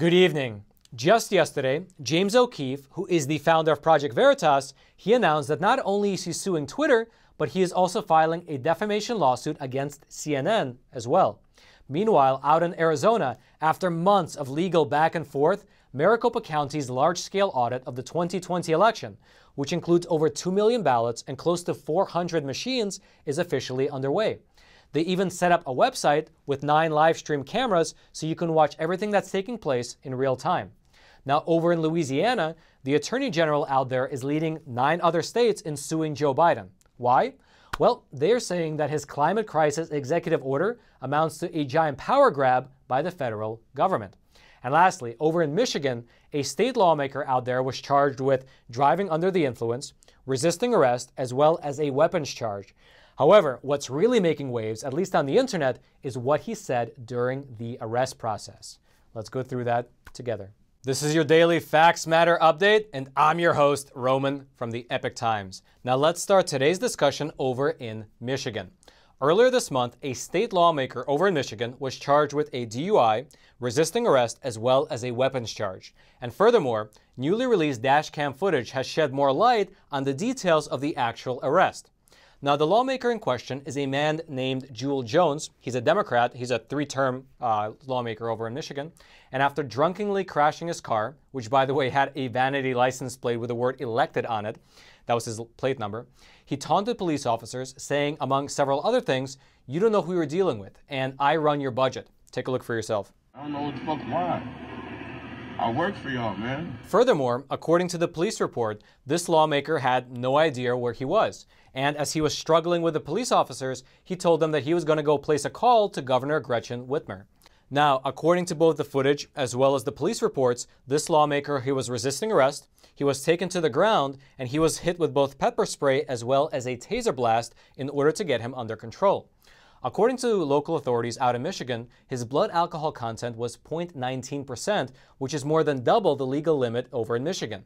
Good evening. Just yesterday, James O'Keefe, who is the founder of Project Veritas, he announced that not only is he suing Twitter, but he is also filing a defamation lawsuit against CNN as well. Meanwhile, out in Arizona, after months of legal back and forth, Maricopa County's large-scale audit of the 2020 election, which includes over 2 million ballots and close to 400 machines, is officially underway. They even set up a website with nine live stream cameras so you can watch everything that's taking place in real time. Now, over in Louisiana, the attorney general out there is leading nine other states in suing Joe Biden. Why? Well, they're saying that his climate crisis executive order amounts to a giant power grab by the federal government. And lastly, over in Michigan, a state lawmaker out there was charged with driving under the influence, resisting arrest, as well as a weapons charge. However, what's really making waves, at least on the internet, is what he said during the arrest process. Let's go through that together. This is your daily Facts Matter update, and I'm your host, Roman from the Epic Times. Now, let's start today's discussion over in Michigan. Earlier this month, a state lawmaker over in Michigan was charged with a DUI, resisting arrest, as well as a weapons charge. And furthermore, newly released dashcam footage has shed more light on the details of the actual arrest. Now, the lawmaker in question is a man named Jewel Jones. He's a Democrat. He's a three term uh, lawmaker over in Michigan. And after drunkenly crashing his car, which by the way had a vanity license plate with the word elected on it, that was his plate number, he taunted police officers, saying, among several other things, You don't know who you're dealing with, and I run your budget. Take a look for yourself. I don't know what the fuck I work for y'all, man. Furthermore, according to the police report, this lawmaker had no idea where he was. And as he was struggling with the police officers, he told them that he was going to go place a call to Governor Gretchen Whitmer. Now, according to both the footage as well as the police reports, this lawmaker he was resisting arrest, he was taken to the ground, and he was hit with both pepper spray as well as a taser blast in order to get him under control. According to local authorities out in Michigan, his blood alcohol content was 0.19%, which is more than double the legal limit over in Michigan.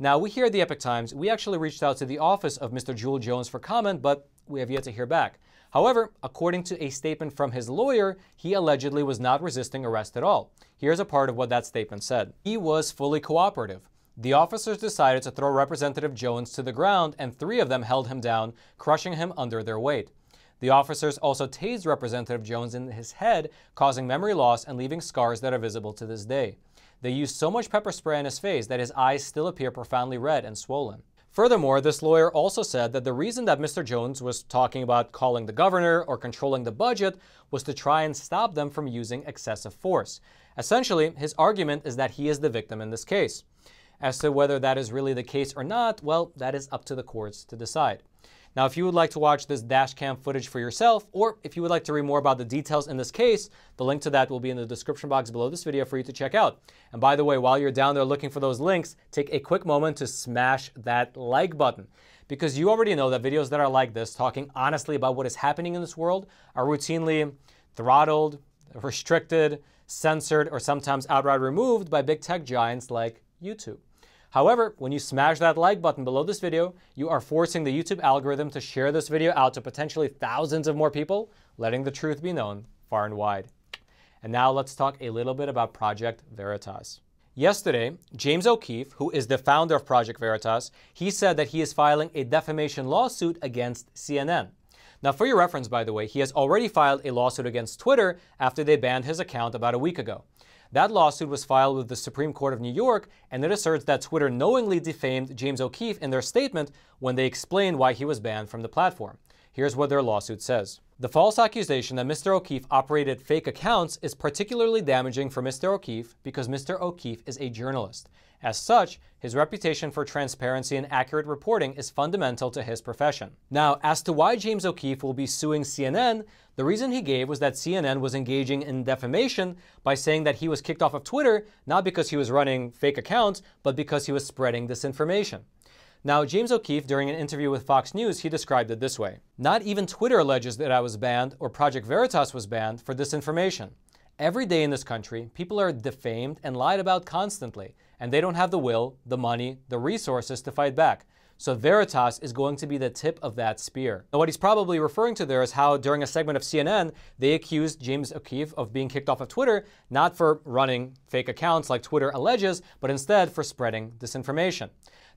Now, we here at the Epic Times, we actually reached out to the office of Mr. Jewel Jones for comment, but we have yet to hear back. However, according to a statement from his lawyer, he allegedly was not resisting arrest at all. Here's a part of what that statement said. He was fully cooperative. The officers decided to throw Representative Jones to the ground, and three of them held him down, crushing him under their weight. The officers also tased Representative Jones in his head, causing memory loss and leaving scars that are visible to this day. They used so much pepper spray on his face that his eyes still appear profoundly red and swollen. Furthermore, this lawyer also said that the reason that Mr. Jones was talking about calling the governor or controlling the budget was to try and stop them from using excessive force. Essentially, his argument is that he is the victim in this case. As to whether that is really the case or not, well, that is up to the courts to decide. Now, if you would like to watch this dash cam footage for yourself, or if you would like to read more about the details in this case, the link to that will be in the description box below this video for you to check out. And by the way, while you're down there looking for those links, take a quick moment to smash that like button because you already know that videos that are like this, talking honestly about what is happening in this world, are routinely throttled, restricted, censored, or sometimes outright removed by big tech giants like YouTube. However, when you smash that like button below this video, you are forcing the YouTube algorithm to share this video out to potentially thousands of more people, letting the truth be known far and wide. And now let's talk a little bit about Project Veritas. Yesterday, James O'Keefe, who is the founder of Project Veritas, he said that he is filing a defamation lawsuit against CNN. Now, for your reference, by the way, he has already filed a lawsuit against Twitter after they banned his account about a week ago. That lawsuit was filed with the Supreme Court of New York, and it asserts that Twitter knowingly defamed James O'Keefe in their statement when they explained why he was banned from the platform. Here's what their lawsuit says. The false accusation that Mr. O'Keefe operated fake accounts is particularly damaging for Mr. O'Keefe because Mr. O'Keefe is a journalist as such, his reputation for transparency and accurate reporting is fundamental to his profession. Now, as to why James O'Keefe will be suing CNN, the reason he gave was that CNN was engaging in defamation by saying that he was kicked off of Twitter not because he was running fake accounts, but because he was spreading disinformation. Now, James O'Keefe, during an interview with Fox News, he described it this way Not even Twitter alleges that I was banned or Project Veritas was banned for disinformation. Every day in this country, people are defamed and lied about constantly and they don't have the will, the money, the resources to fight back. So Veritas is going to be the tip of that spear. Now, what he's probably referring to there is how during a segment of CNN, they accused James O'Keefe of being kicked off of Twitter, not for running fake accounts like Twitter alleges, but instead for spreading disinformation.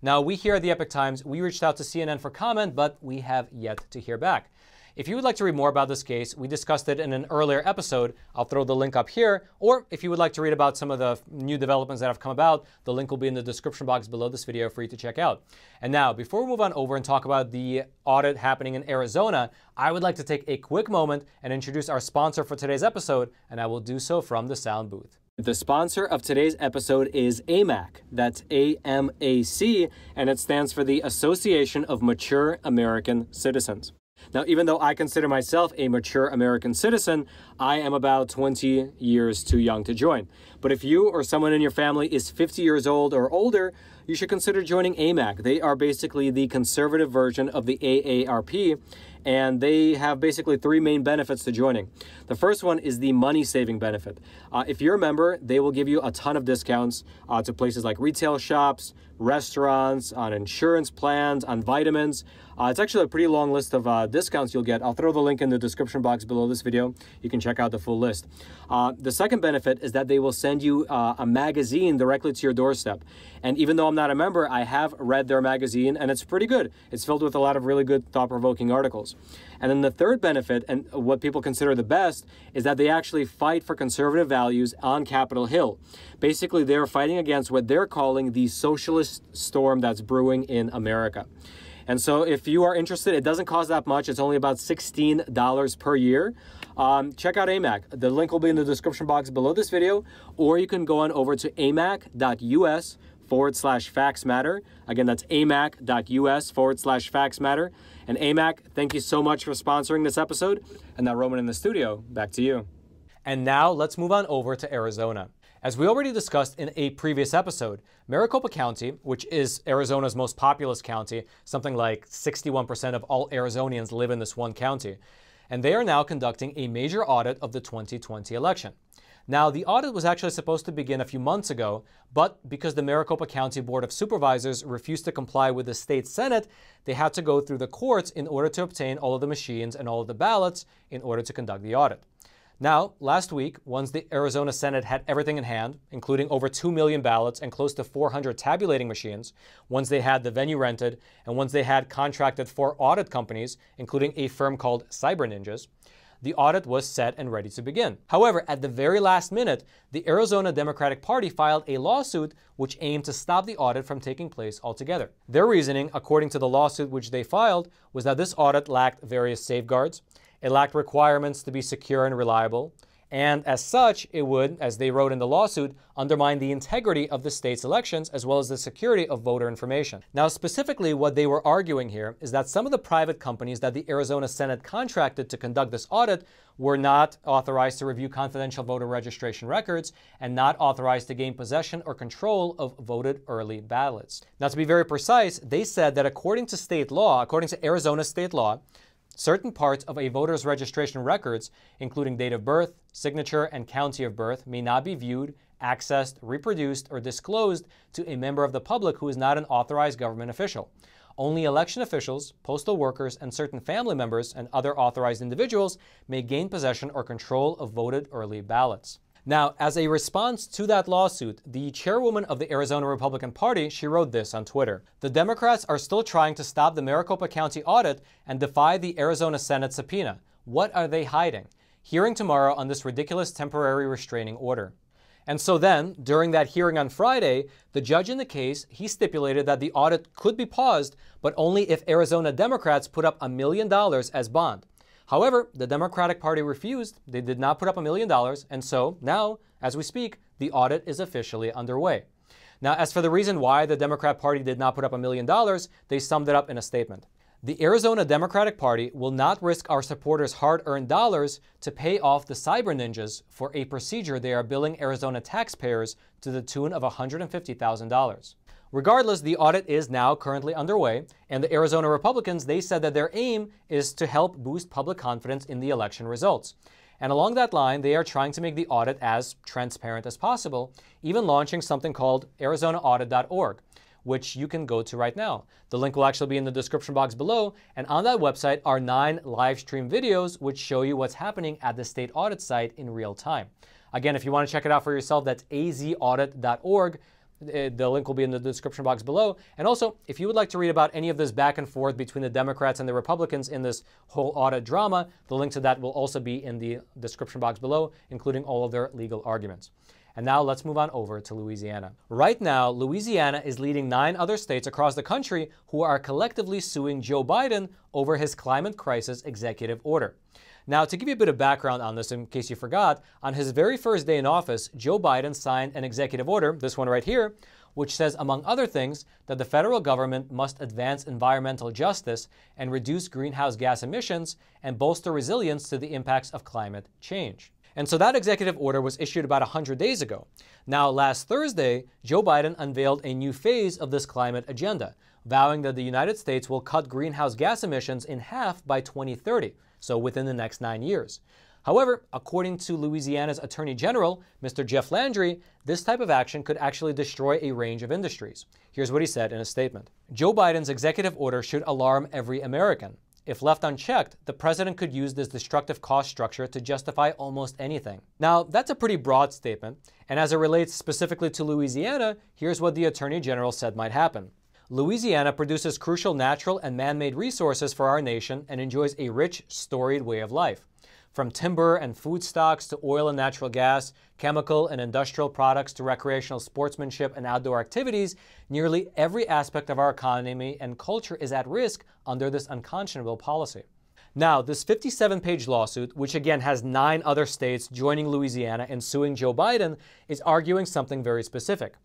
Now, we here at the Epic Times, we reached out to CNN for comment, but we have yet to hear back. If you would like to read more about this case, we discussed it in an earlier episode. I'll throw the link up here. Or if you would like to read about some of the new developments that have come about, the link will be in the description box below this video for you to check out. And now, before we move on over and talk about the audit happening in Arizona, I would like to take a quick moment and introduce our sponsor for today's episode, and I will do so from the sound booth. The sponsor of today's episode is AMAC. That's A M A C, and it stands for the Association of Mature American Citizens. Now, even though I consider myself a mature American citizen, I am about 20 years too young to join. But if you or someone in your family is 50 years old or older, you should consider joining AMAC. They are basically the conservative version of the AARP, and they have basically three main benefits to joining. The first one is the money saving benefit. Uh, if you're a member, they will give you a ton of discounts uh, to places like retail shops, restaurants, on insurance plans, on vitamins. Uh, it's actually a pretty long list of uh, discounts you'll get. I'll throw the link in the description box below this video. You can check out the full list. Uh, the second benefit is that they will send you uh, a magazine directly to your doorstep. And even though I'm not a member, I have read their magazine and it's pretty good. It's filled with a lot of really good thought-provoking articles. And then the third benefit, and what people consider the best, is that they actually fight for conservative values on Capitol Hill. Basically, they're fighting against what they're calling the socialist storm that's brewing in America. And so if you are interested, it doesn't cost that much. It's only about $16 per year. Um, check out AMAC. The link will be in the description box below this video, or you can go on over to amac.us forward slash facts matter. Again, that's amac.us forward slash facts matter. And AMAC, thank you so much for sponsoring this episode. And now, Roman in the studio, back to you. And now let's move on over to Arizona. As we already discussed in a previous episode, Maricopa County, which is Arizona's most populous county, something like 61% of all Arizonians live in this one county, and they are now conducting a major audit of the 2020 election. Now, the audit was actually supposed to begin a few months ago, but because the Maricopa County Board of Supervisors refused to comply with the state Senate, they had to go through the courts in order to obtain all of the machines and all of the ballots in order to conduct the audit. Now, last week, once the Arizona Senate had everything in hand, including over 2 million ballots and close to 400 tabulating machines, once they had the venue rented, and once they had contracted four audit companies, including a firm called Cyber Ninjas, the audit was set and ready to begin. However, at the very last minute, the Arizona Democratic Party filed a lawsuit which aimed to stop the audit from taking place altogether. Their reasoning, according to the lawsuit which they filed, was that this audit lacked various safeguards, it lacked requirements to be secure and reliable, and as such, it would, as they wrote in the lawsuit, undermine the integrity of the state's elections as well as the security of voter information. Now, specifically, what they were arguing here is that some of the private companies that the Arizona Senate contracted to conduct this audit were not authorized to review confidential voter registration records and not authorized to gain possession or control of voted early ballots. Now, to be very precise, they said that according to state law, according to Arizona state law, Certain parts of a voter's registration records, including date of birth, signature, and county of birth, may not be viewed, accessed, reproduced, or disclosed to a member of the public who is not an authorized government official. Only election officials, postal workers, and certain family members and other authorized individuals may gain possession or control of voted early ballots. Now, as a response to that lawsuit, the chairwoman of the Arizona Republican Party, she wrote this on Twitter. The Democrats are still trying to stop the Maricopa County audit and defy the Arizona Senate subpoena. What are they hiding? Hearing tomorrow on this ridiculous temporary restraining order. And so then, during that hearing on Friday, the judge in the case, he stipulated that the audit could be paused, but only if Arizona Democrats put up a million dollars as bond. However, the Democratic Party refused, they did not put up a million dollars, and so now, as we speak, the audit is officially underway. Now, as for the reason why the Democrat Party did not put up a million dollars, they summed it up in a statement. The Arizona Democratic Party will not risk our supporters' hard earned dollars to pay off the cyber ninjas for a procedure they are billing Arizona taxpayers to the tune of $150,000. Regardless, the audit is now currently underway, and the Arizona Republicans, they said that their aim is to help boost public confidence in the election results. And along that line, they are trying to make the audit as transparent as possible, even launching something called ArizonaAudit.org, which you can go to right now. The link will actually be in the description box below, and on that website are nine live stream videos which show you what's happening at the state audit site in real time. Again, if you want to check it out for yourself, that's azaudit.org. Uh, the link will be in the description box below. And also, if you would like to read about any of this back and forth between the Democrats and the Republicans in this whole audit drama, the link to that will also be in the description box below, including all of their legal arguments. And now let's move on over to Louisiana. Right now, Louisiana is leading nine other states across the country who are collectively suing Joe Biden over his climate crisis executive order. Now, to give you a bit of background on this, in case you forgot, on his very first day in office, Joe Biden signed an executive order, this one right here, which says, among other things, that the federal government must advance environmental justice and reduce greenhouse gas emissions and bolster resilience to the impacts of climate change. And so that executive order was issued about 100 days ago. Now, last Thursday, Joe Biden unveiled a new phase of this climate agenda, vowing that the United States will cut greenhouse gas emissions in half by 2030 so within the next nine years. However, according to Louisiana's Attorney General, Mr. Jeff Landry, this type of action could actually destroy a range of industries. Here's what he said in a statement Joe Biden's executive order should alarm every American. If left unchecked, the president could use this destructive cost structure to justify almost anything. Now, that's a pretty broad statement, and as it relates specifically to Louisiana, here's what the Attorney General said might happen. Louisiana produces crucial natural and man made resources for our nation and enjoys a rich, storied way of life. From timber and food stocks to oil and natural gas, chemical and industrial products to recreational sportsmanship and outdoor activities, nearly every aspect of our economy and culture is at risk under this unconscionable policy. Now, this 57 page lawsuit, which again has nine other states joining Louisiana and suing Joe Biden, is arguing something very specific.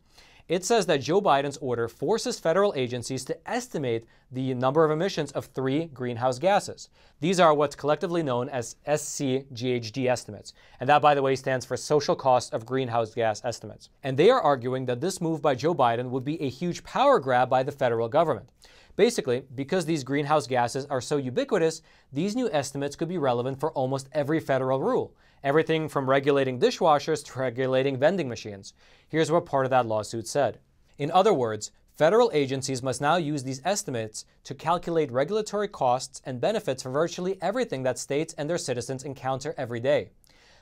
It says that Joe Biden's order forces federal agencies to estimate the number of emissions of three greenhouse gases. These are what's collectively known as SCGHD estimates. And that, by the way, stands for Social Cost of Greenhouse Gas Estimates. And they are arguing that this move by Joe Biden would be a huge power grab by the federal government. Basically, because these greenhouse gases are so ubiquitous, these new estimates could be relevant for almost every federal rule everything from regulating dishwashers to regulating vending machines. Here's what part of that lawsuit said. In other words, federal agencies must now use these estimates to calculate regulatory costs and benefits for virtually everything that states and their citizens encounter every day.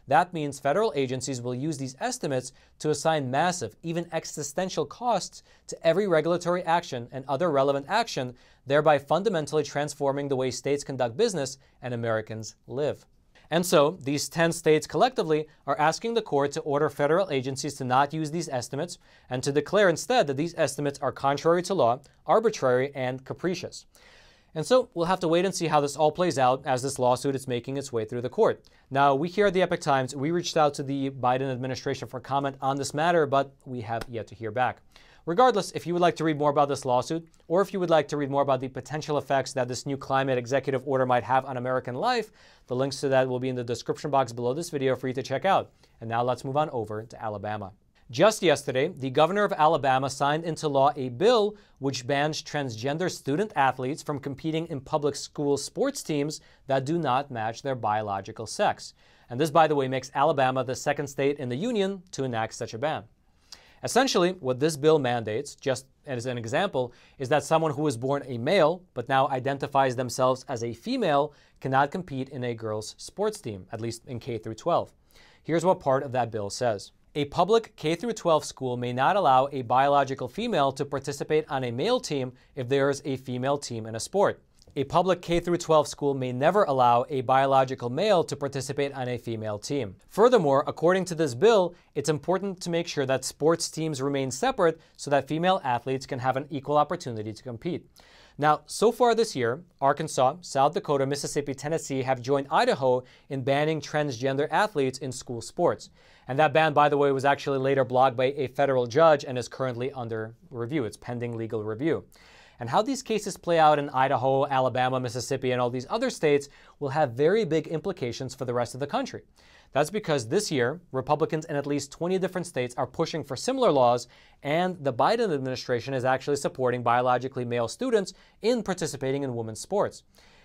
That means federal agencies will use these estimates to assign massive, even existential costs to every regulatory action and other relevant action, thereby fundamentally transforming the way states conduct business and Americans live. And so, these 10 states collectively are asking the court to order federal agencies to not use these estimates and to declare instead that these estimates are contrary to law, arbitrary, and capricious. And so we'll have to wait and see how this all plays out as this lawsuit is making its way through the court. Now, we here at the Epic Times, we reached out to the Biden administration for comment on this matter, but we have yet to hear back. Regardless, if you would like to read more about this lawsuit, or if you would like to read more about the potential effects that this new climate executive order might have on American life, the links to that will be in the description box below this video for you to check out. And now let's move on over to Alabama. Just yesterday, the governor of Alabama signed into law a bill which bans transgender student athletes from competing in public school sports teams that do not match their biological sex. And this, by the way, makes Alabama the second state in the union to enact such a ban. Essentially, what this bill mandates, just as an example, is that someone who was born a male but now identifies themselves as a female cannot compete in a girls' sports team, at least in K through 12. Here's what part of that bill says. A public K 12 school may not allow a biological female to participate on a male team if there is a female team in a sport a public K-12 school may never allow a biological male to participate on a female team. Furthermore, according to this bill, it's important to make sure that sports teams remain separate so that female athletes can have an equal opportunity to compete. Now, so far this year, Arkansas, South Dakota, Mississippi, Tennessee have joined Idaho in banning transgender athletes in school sports. And that ban, by the way, was actually later blocked by a federal judge and is currently under review. It's pending legal review. And how these cases play out in Idaho, Alabama, Mississippi, and all these other states will have very big implications for the rest of the country. That's because this year, Republicans in at least 20 different states are pushing for similar laws, and the Biden administration is actually supporting biologically male students in participating in women's sports.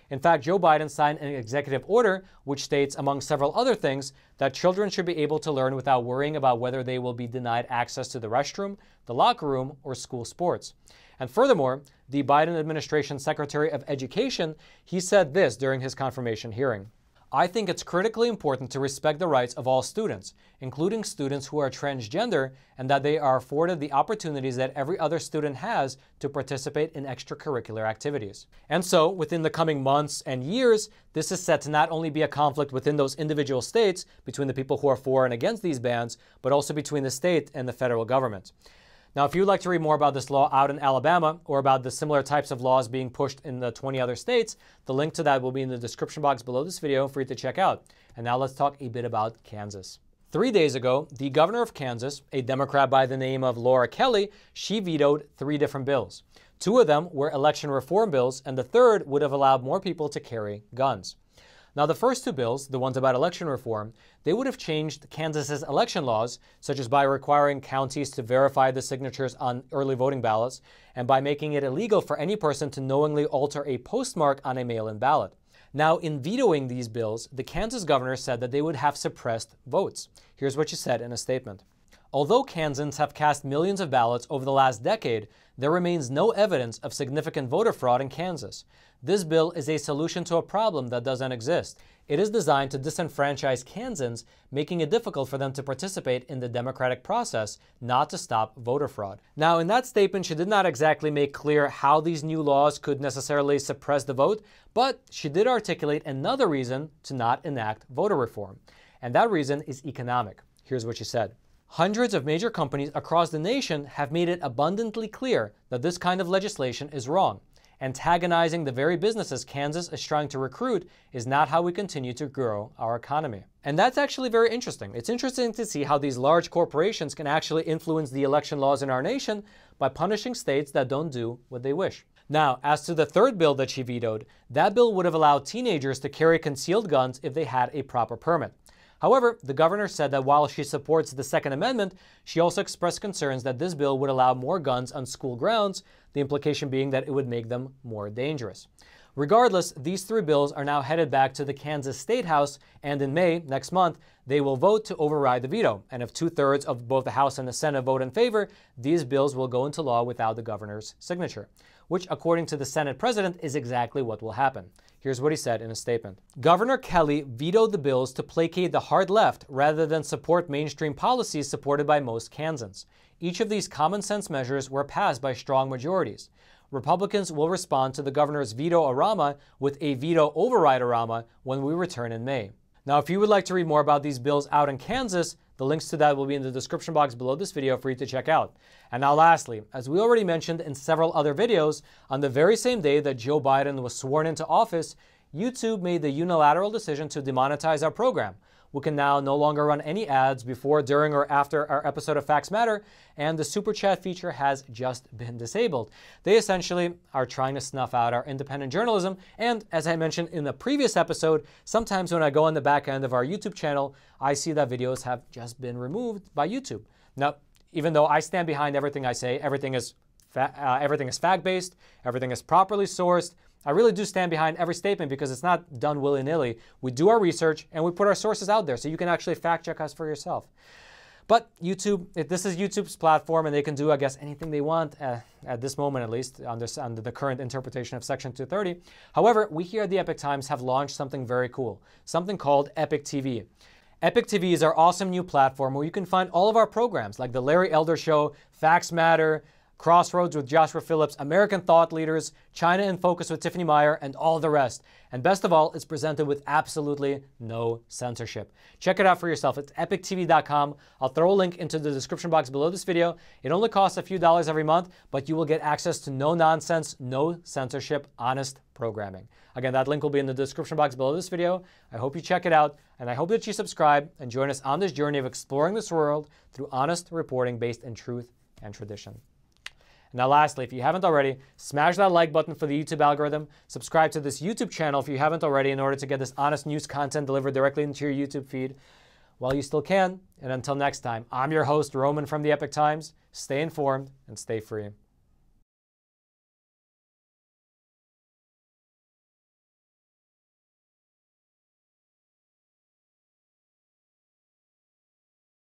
In fact, Joe Biden signed an executive order which states, among several other things, that children should be able to learn without worrying about whether they will be denied access to the restroom, the locker room, or school sports. And furthermore, the Biden administration Secretary of Education, he said this during his confirmation hearing. I think it's critically important to respect the rights of all students, including students who are transgender, and that they are afforded the opportunities that every other student has to participate in extracurricular activities. And so, within the coming months and years, this is set to not only be a conflict within those individual states between the people who are for and against these bans, but also between the state and the federal government. Now, if you'd like to read more about this law out in Alabama or about the similar types of laws being pushed in the 20 other states, the link to that will be in the description box below this video for you to check out. And now let's talk a bit about Kansas. Three days ago, the governor of Kansas, a Democrat by the name of Laura Kelly, she vetoed three different bills. Two of them were election reform bills, and the third would have allowed more people to carry guns. Now, the first two bills, the ones about election reform, they would have changed Kansas's election laws, such as by requiring counties to verify the signatures on early voting ballots and by making it illegal for any person to knowingly alter a postmark on a mail in ballot. Now, in vetoing these bills, the Kansas governor said that they would have suppressed votes. Here's what she said in a statement. Although Kansans have cast millions of ballots over the last decade, there remains no evidence of significant voter fraud in Kansas. This bill is a solution to a problem that doesn't exist. It is designed to disenfranchise Kansans, making it difficult for them to participate in the democratic process, not to stop voter fraud. Now, in that statement, she did not exactly make clear how these new laws could necessarily suppress the vote, but she did articulate another reason to not enact voter reform. And that reason is economic. Here's what she said. Hundreds of major companies across the nation have made it abundantly clear that this kind of legislation is wrong. Antagonizing the very businesses Kansas is trying to recruit is not how we continue to grow our economy. And that's actually very interesting. It's interesting to see how these large corporations can actually influence the election laws in our nation by punishing states that don't do what they wish. Now, as to the third bill that she vetoed, that bill would have allowed teenagers to carry concealed guns if they had a proper permit. However, the governor said that while she supports the Second Amendment, she also expressed concerns that this bill would allow more guns on school grounds, the implication being that it would make them more dangerous. Regardless, these three bills are now headed back to the Kansas State House, and in May, next month, they will vote to override the veto. And if two thirds of both the House and the Senate vote in favor, these bills will go into law without the governor's signature, which, according to the Senate president, is exactly what will happen. Here's what he said in a statement Governor Kelly vetoed the bills to placate the hard left rather than support mainstream policies supported by most Kansans. Each of these common sense measures were passed by strong majorities. Republicans will respond to the governor's veto arama with a veto override arama when we return in May. Now, if you would like to read more about these bills out in Kansas, the links to that will be in the description box below this video for you to check out. And now lastly, as we already mentioned in several other videos, on the very same day that Joe Biden was sworn into office, YouTube made the unilateral decision to demonetize our program. We can now no longer run any ads before, during, or after our episode of Facts Matter, and the super chat feature has just been disabled. They essentially are trying to snuff out our independent journalism, and as I mentioned in the previous episode, sometimes when I go on the back end of our YouTube channel, I see that videos have just been removed by YouTube. Now, even though I stand behind everything I say, everything is uh, everything is fact-based, everything is properly sourced, I really do stand behind every statement because it's not done willy nilly. We do our research and we put our sources out there so you can actually fact check us for yourself. But YouTube, this is YouTube's platform, and they can do, I guess, anything they want uh, at this moment, at least under, under the current interpretation of Section 230. However, we here at the Epic Times have launched something very cool, something called Epic TV. Epic TV is our awesome new platform where you can find all of our programs like The Larry Elder Show, Facts Matter, Crossroads with Joshua Phillips, American Thought Leaders, China in Focus with Tiffany Meyer, and all the rest. And best of all, it's presented with absolutely no censorship. Check it out for yourself. It's epictv.com. I'll throw a link into the description box below this video. It only costs a few dollars every month, but you will get access to no nonsense, no censorship, honest programming. Again, that link will be in the description box below this video. I hope you check it out, and I hope that you subscribe and join us on this journey of exploring this world through honest reporting based in truth and tradition. Now, lastly, if you haven't already, smash that like button for the YouTube algorithm. Subscribe to this YouTube channel if you haven't already in order to get this honest news content delivered directly into your YouTube feed while you still can. And until next time, I'm your host, Roman from the Epic Times. Stay informed and stay free.